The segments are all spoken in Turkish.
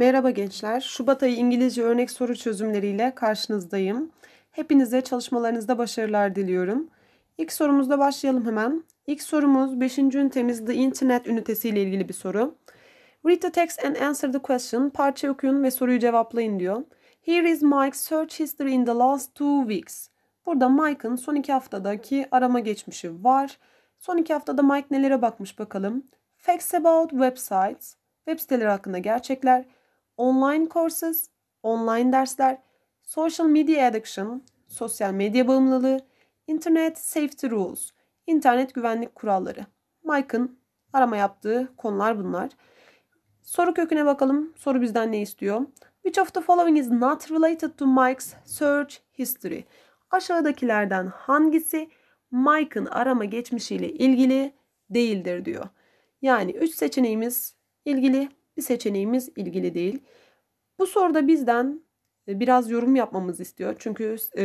Merhaba gençler. Şubat ayı İngilizce örnek soru çözümleriyle karşınızdayım. Hepinize çalışmalarınızda başarılar diliyorum. İlk sorumuzda başlayalım hemen. İlk sorumuz 5. ünitemiz The Internet ünitesi ile ilgili bir soru. Read the text and answer the question. Parça okuyun ve soruyu cevaplayın diyor. Here is Mike's search history in the last two weeks. Burada Mike'ın son iki haftadaki arama geçmişi var. Son iki haftada Mike nelere bakmış bakalım. Facts about websites, web siteleri hakkında gerçekler, online courses, online dersler, social media addiction, sosyal medya bağımlılığı, internet safety rules, internet güvenlik kuralları. Mike'ın arama yaptığı konular bunlar. Soru köküne bakalım. Soru bizden ne istiyor? Which of the following is not related to Mike's search history? Aşağıdakilerden hangisi Mike'ın arama geçmişiyle ilgili değildir diyor. Yani 3 seçeneğimiz ilgili bir seçeneğimiz ilgili değil. Bu soruda bizden e, biraz yorum yapmamız istiyor. Çünkü e,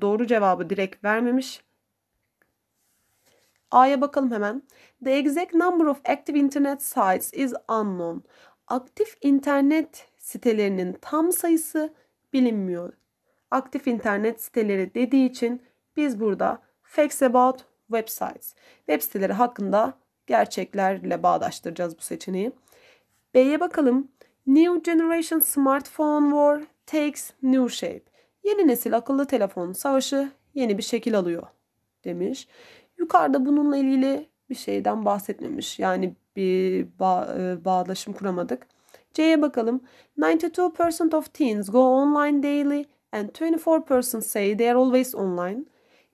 doğru cevabı direkt vermemiş. A'ya bakalım hemen. The exact number of active internet sites is unknown. Aktif internet sitelerinin tam sayısı bilinmiyor. Aktif internet siteleri dediği için biz burada facts about websites, web siteleri hakkında gerçeklerle bağdaştıracağız bu seçeneği. B'ye bakalım. New Generation Smartphone War takes new shape. Yeni nesil akıllı telefon savaşı yeni bir şekil alıyor demiş. Yukarıda bununla ilgili bir şeyden bahsetmemiş. Yani bir ba- e, bağdaşım kuramadık. C'ye bakalım. 92% of teens go online daily and 24% say they are always online.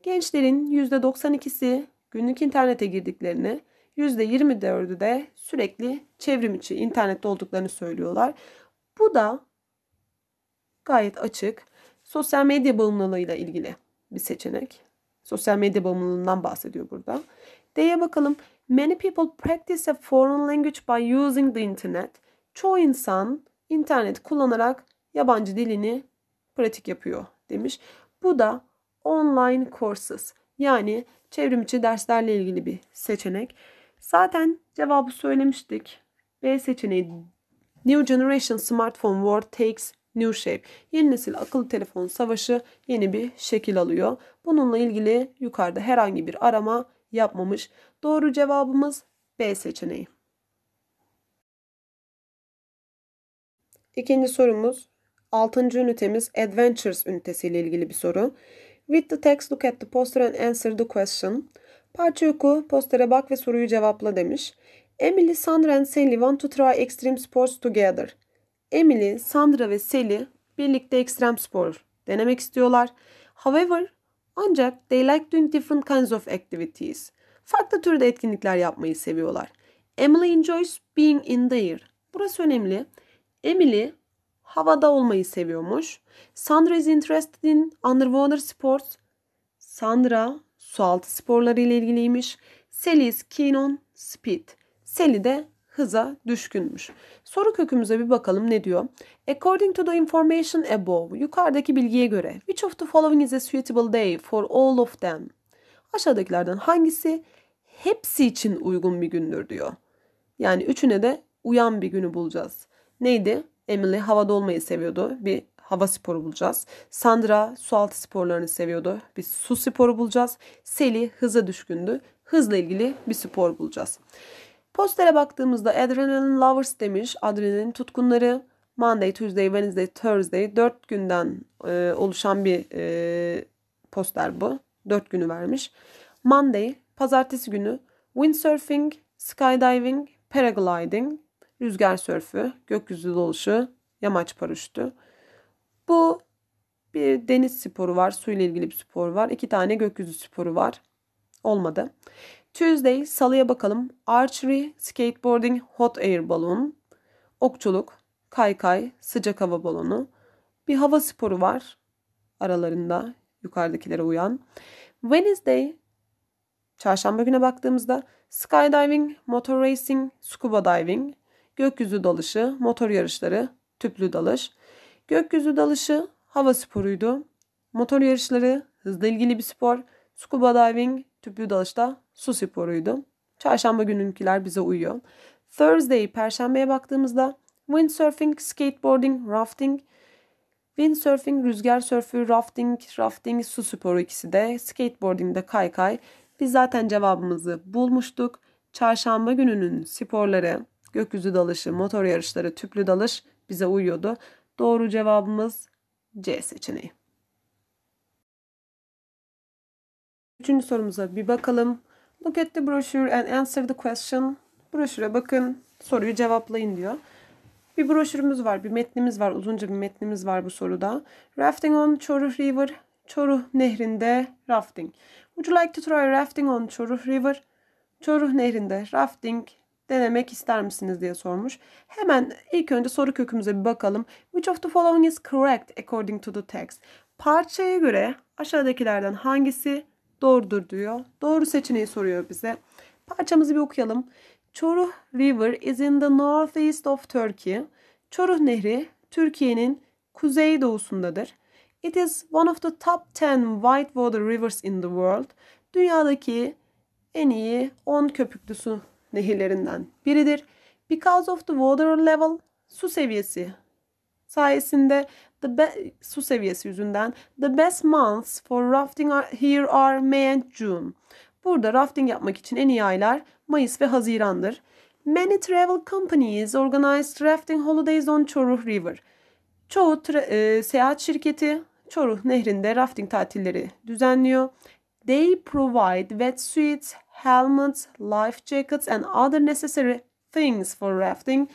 Gençlerin %92'si günlük internete girdiklerini %24'ü de sürekli çevrim içi internette olduklarını söylüyorlar. Bu da gayet açık. Sosyal medya bağımlılığıyla ilgili bir seçenek. Sosyal medya bağımlılığından bahsediyor burada. D'ye bakalım. Many people practice a foreign language by using the internet. Çoğu insan internet kullanarak yabancı dilini pratik yapıyor demiş. Bu da online courses yani çevrim içi derslerle ilgili bir seçenek. Zaten cevabı söylemiştik. B seçeneği New Generation Smartphone War takes new shape. Yeni nesil akıllı telefon savaşı yeni bir şekil alıyor. Bununla ilgili yukarıda herhangi bir arama yapmamış. Doğru cevabımız B seçeneği. İkinci sorumuz 6. ünitemiz Adventures ünitesiyle ilgili bir soru. With the text look at the poster and answer the question. Parça oku, postere bak ve soruyu cevapla demiş. Emily, Sandra and Sally want to try extreme sports together. Emily, Sandra ve Sally birlikte ekstrem spor denemek istiyorlar. However, ancak they like doing different kinds of activities. Farklı türde etkinlikler yapmayı seviyorlar. Emily enjoys being in the air. Burası önemli. Emily havada olmayı seviyormuş. Sandra is interested in underwater sports. Sandra sualtı sporları ile ilgiliymiş. Sally is keen on speed. Sally de hıza düşkünmüş. Soru kökümüze bir bakalım ne diyor? According to the information above, yukarıdaki bilgiye göre, which of the following is a suitable day for all of them? Aşağıdakilerden hangisi hepsi için uygun bir gündür diyor. Yani üçüne de uyan bir günü bulacağız. Neydi? Emily havada olmayı seviyordu. Bir hava sporu bulacağız. Sandra sualtı sporlarını seviyordu. Biz su sporu bulacağız. Seli hıza düşkündü. Hızla ilgili bir spor bulacağız. Postere baktığımızda Adrenaline Lovers demiş. Adrenalin tutkunları. Monday, Tuesday, Wednesday, Thursday dört günden e, oluşan bir e, poster bu. Dört günü vermiş. Monday, pazartesi günü windsurfing, skydiving, paragliding, rüzgar sörfü, gökyüzü doluşu, yamaç paraşütü. Bu bir deniz sporu var. Su ile ilgili bir spor var. İki tane gökyüzü sporu var. Olmadı. Tuesday salıya bakalım. Archery, skateboarding, hot air balon, okçuluk, kaykay, sıcak hava balonu. Bir hava sporu var aralarında yukarıdakilere uyan. Wednesday çarşamba güne baktığımızda skydiving, motor racing, scuba diving, gökyüzü dalışı, motor yarışları, tüplü dalış, Gökyüzü dalışı hava sporuydu. Motor yarışları hızla ilgili bir spor. Scuba diving tüplü dalış da su sporuydu. Çarşamba gününkiler bize uyuyor. Thursday perşembeye baktığımızda windsurfing, skateboarding, rafting, windsurfing, rüzgar sörfü, rafting, rafting, su sporu ikisi de, skateboarding de kay kay. Biz zaten cevabımızı bulmuştuk. Çarşamba gününün sporları, gökyüzü dalışı, motor yarışları, tüplü dalış bize uyuyordu. Doğru cevabımız C seçeneği. Üçüncü sorumuza bir bakalım. Look at the brochure and answer the question. Broşüre bakın, soruyu cevaplayın diyor. Bir broşürümüz var, bir metnimiz var, uzunca bir metnimiz var bu soruda. Rafting on Choruh River, Choruh Nehri'nde rafting. Would you like to try rafting on Choruh River? Choruh Nehri'nde rafting denemek ister misiniz diye sormuş. Hemen ilk önce soru kökümüze bir bakalım. Which of the following is correct according to the text? Parçaya göre aşağıdakilerden hangisi doğrudur diyor. Doğru seçeneği soruyor bize. Parçamızı bir okuyalım. Çoruh River is in the northeast of Turkey. Çoruh Nehri Türkiye'nin kuzey doğusundadır. It is one of the top 10 whitewater rivers in the world. Dünyadaki en iyi 10 köpüklü su nehirlerinden biridir. Because of the water level, su seviyesi sayesinde the be- su seviyesi yüzünden the best months for rafting are, here are May and June. Burada rafting yapmak için en iyi aylar Mayıs ve Haziran'dır. Many travel companies organize rafting holidays on Çoruh River. Çoğu e, seyahat şirketi Çoruh Nehri'nde rafting tatilleri düzenliyor. They provide wet suits helmets, life jackets and other necessary things for rafting.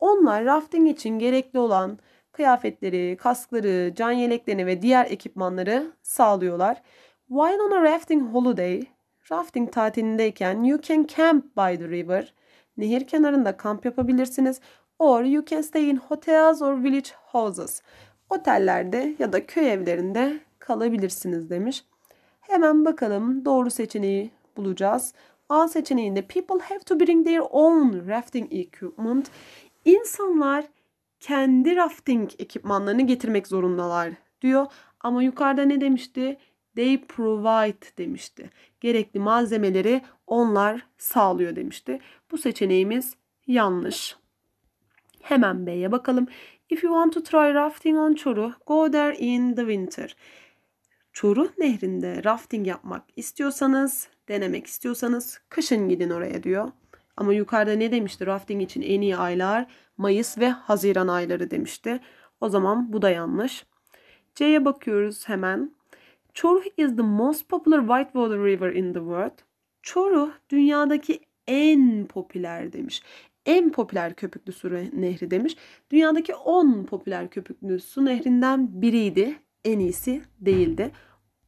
Onlar rafting için gerekli olan kıyafetleri, kaskları, can yeleklerini ve diğer ekipmanları sağlıyorlar. While on a rafting holiday, rafting tatilindeyken you can camp by the river. Nehir kenarında kamp yapabilirsiniz. Or you can stay in hotels or village houses. Otellerde ya da köy evlerinde kalabilirsiniz demiş. Hemen bakalım doğru seçeneği bulacağız. A seçeneğinde people have to bring their own rafting equipment. İnsanlar kendi rafting ekipmanlarını getirmek zorundalar diyor. Ama yukarıda ne demişti? They provide demişti. Gerekli malzemeleri onlar sağlıyor demişti. Bu seçeneğimiz yanlış. Hemen B'ye bakalım. If you want to try rafting on Choru, go there in the winter. Çoruh Nehri'nde rafting yapmak istiyorsanız, denemek istiyorsanız kışın gidin oraya diyor. Ama yukarıda ne demişti? Rafting için en iyi aylar Mayıs ve Haziran ayları demişti. O zaman bu da yanlış. C'ye bakıyoruz hemen. Çoruh is the most popular whitewater river in the world. Çoruh dünyadaki en popüler demiş. En popüler köpüklü su nehri demiş. Dünyadaki 10 popüler köpüklü su nehrinden biriydi en iyisi değildi.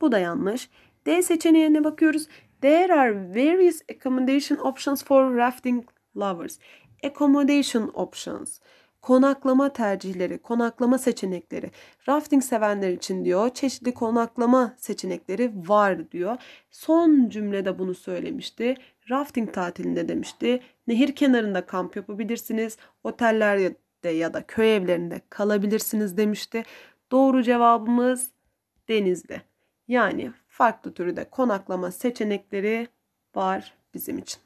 Bu da yanlış. D seçeneğine bakıyoruz. There are various accommodation options for rafting lovers. Accommodation options konaklama tercihleri, konaklama seçenekleri. Rafting sevenler için diyor çeşitli konaklama seçenekleri var diyor. Son cümlede bunu söylemişti. Rafting tatilinde demişti. Nehir kenarında kamp yapabilirsiniz. Otellerde ya da köy evlerinde kalabilirsiniz demişti. Doğru cevabımız Denizli. Yani farklı türde konaklama seçenekleri var bizim için.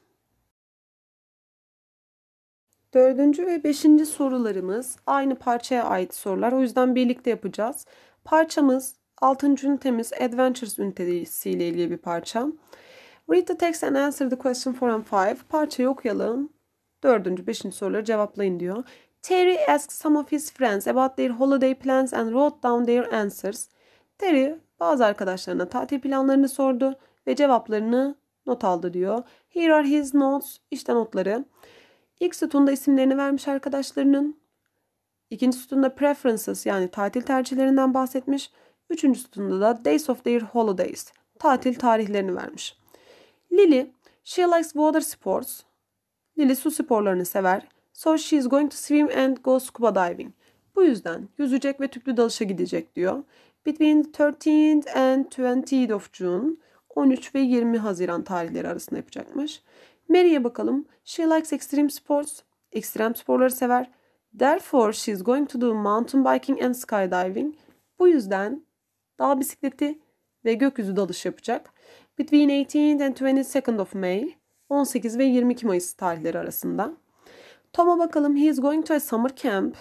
Dördüncü ve beşinci sorularımız aynı parçaya ait sorular. O yüzden birlikte yapacağız. Parçamız 6. ünitemiz Adventures ünitesiyle ilgili bir parça. Read the text and answer the question 4 and 5. Parçayı okuyalım. Dördüncü, beşinci soruları cevaplayın diyor. Terry asks some of his friends about their holiday plans and wrote down their answers. Terry bazı arkadaşlarına tatil planlarını sordu ve cevaplarını not aldı diyor. Here are his notes. İşte notları. İlk sütunda isimlerini vermiş arkadaşlarının. İkinci sütunda preferences yani tatil tercihlerinden bahsetmiş. Üçüncü sütunda da days of their holidays tatil tarihlerini vermiş. Lily, she likes water sports. Lily su sporlarını sever. So she is going to swim and go scuba diving. Bu yüzden yüzecek ve tüplü dalışa gidecek diyor. Between 13th and 20th of June 13 ve 20 Haziran tarihleri arasında yapacakmış. Mary'e bakalım. She likes extreme sports. Ekstrem sporları sever. Therefore she is going to do mountain biking and skydiving. Bu yüzden dağ bisikleti ve gökyüzü dalış yapacak. Between 18th and 22nd of May 18 ve 22 Mayıs tarihleri arasında. Tom'a bakalım he is going to a summer camp.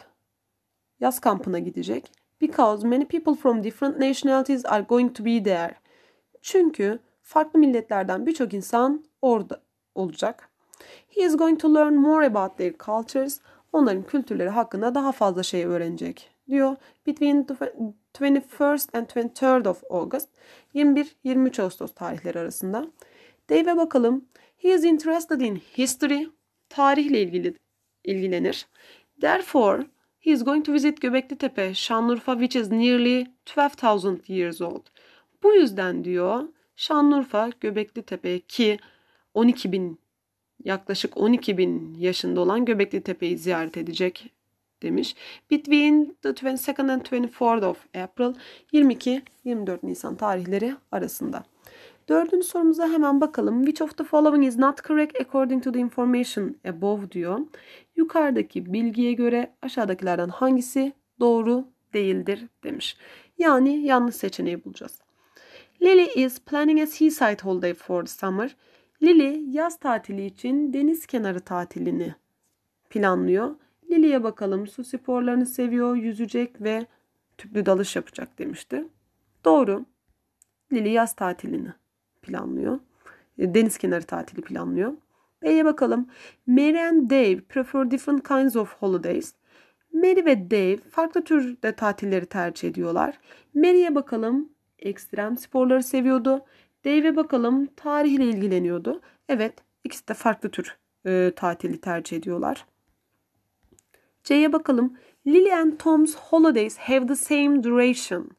Yaz kampına gidecek. Because many people from different nationalities are going to be there. Çünkü farklı milletlerden birçok insan orada olacak. He is going to learn more about their cultures. Onların kültürleri hakkında daha fazla şey öğrenecek diyor. Between 21st and 23rd of August 21-23 Ağustos tarihleri arasında. Dave'e bakalım. He is interested in history. Tarihle ilgili ilgilenir. Therefore, he is going to visit Göbekli Tepe, Şanlıurfa which is nearly 12,000 years old. Bu yüzden diyor Şanlıurfa Göbekli Tepe ki 12 bin yaklaşık 12 bin yaşında olan Göbekli Tepe'yi ziyaret edecek demiş. Between the 22nd and 24th of April 22-24 Nisan tarihleri arasında. Dördüncü sorumuza hemen bakalım. Which of the following is not correct according to the information above diyor. Yukarıdaki bilgiye göre aşağıdakilerden hangisi doğru değildir demiş. Yani yanlış seçeneği bulacağız. Lily is planning a seaside holiday for the summer. Lily yaz tatili için deniz kenarı tatilini planlıyor. Lily'e bakalım su sporlarını seviyor, yüzecek ve tüplü dalış yapacak demişti. Doğru. Lily yaz tatilini planlıyor. E, deniz kenarı tatili planlıyor. B'ye bakalım. Mary and Dave prefer different kinds of holidays. Mary ve Dave farklı türde tatilleri tercih ediyorlar. Mary'e bakalım ekstrem sporları seviyordu. Dave'e bakalım tarihle ilgileniyordu. Evet ikisi de farklı tür e, tatili tercih ediyorlar. C'ye bakalım. Lily and Tom's holidays have the same duration.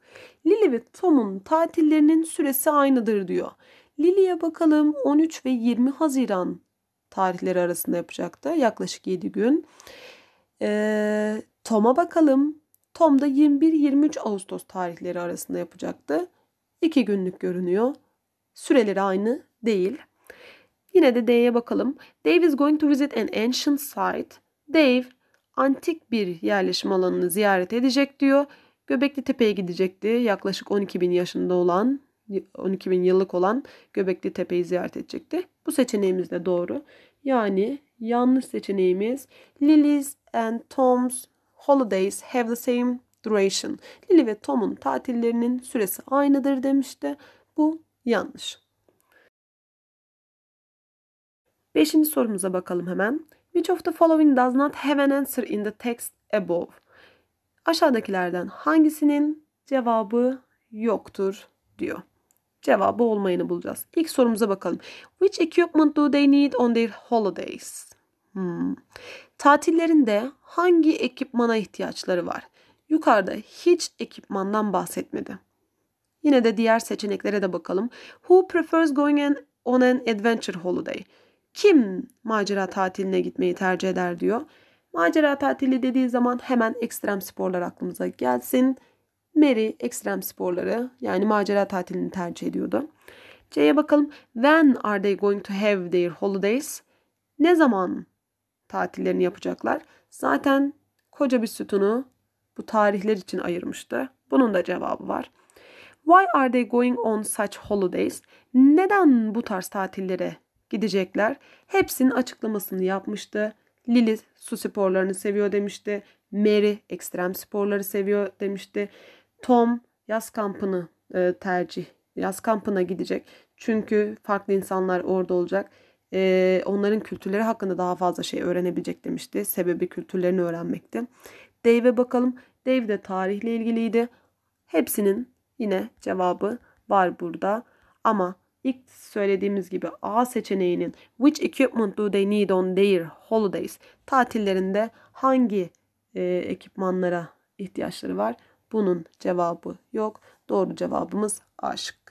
Lily ve Tom'un tatillerinin süresi aynıdır diyor. Lily'ye bakalım 13 ve 20 Haziran tarihleri arasında yapacaktı. Yaklaşık 7 gün. Ee, Tom'a bakalım. Tom da 21-23 Ağustos tarihleri arasında yapacaktı. 2 günlük görünüyor. Süreleri aynı değil. Yine de D'ye bakalım. Dave is going to visit an ancient site. Dave antik bir yerleşim alanını ziyaret edecek diyor. Göbekli Tepe'ye gidecekti. Yaklaşık 12 bin yaşında olan 12 bin yıllık olan Göbekli Tepe'yi ziyaret edecekti. Bu seçeneğimiz de doğru. Yani yanlış seçeneğimiz Lily's and Tom's holidays have the same duration. Lily ve Tom'un tatillerinin süresi aynıdır demişti. Bu yanlış. Beşinci sorumuza bakalım hemen. Which of the following does not have an answer in the text above? Aşağıdakilerden hangisinin cevabı yoktur diyor. Cevabı olmayanı bulacağız. İlk sorumuza bakalım. Which equipment do they need on their holidays? Hmm. Tatillerinde hangi ekipmana ihtiyaçları var? Yukarıda hiç ekipmandan bahsetmedi. Yine de diğer seçeneklere de bakalım. Who prefers going on an adventure holiday? kim macera tatiline gitmeyi tercih eder diyor. Macera tatili dediği zaman hemen ekstrem sporlar aklımıza gelsin. Mary ekstrem sporları yani macera tatilini tercih ediyordu. C'ye bakalım. When are they going to have their holidays? Ne zaman tatillerini yapacaklar? Zaten koca bir sütunu bu tarihler için ayırmıştı. Bunun da cevabı var. Why are they going on such holidays? Neden bu tarz tatillere gidecekler. Hepsinin açıklamasını yapmıştı. Lily su sporlarını seviyor demişti. Mary ekstrem sporları seviyor demişti. Tom yaz kampını e, tercih. Yaz kampına gidecek. Çünkü farklı insanlar orada olacak. E, onların kültürleri hakkında daha fazla şey öğrenebilecek demişti. Sebebi kültürlerini öğrenmekti. Dave'e bakalım. Dave de tarihle ilgiliydi. Hepsinin yine cevabı var burada. Ama İlk söylediğimiz gibi A seçeneğinin which equipment do they need on their holidays? Tatillerinde hangi e, ekipmanlara ihtiyaçları var? Bunun cevabı yok. Doğru cevabımız A şıkkı.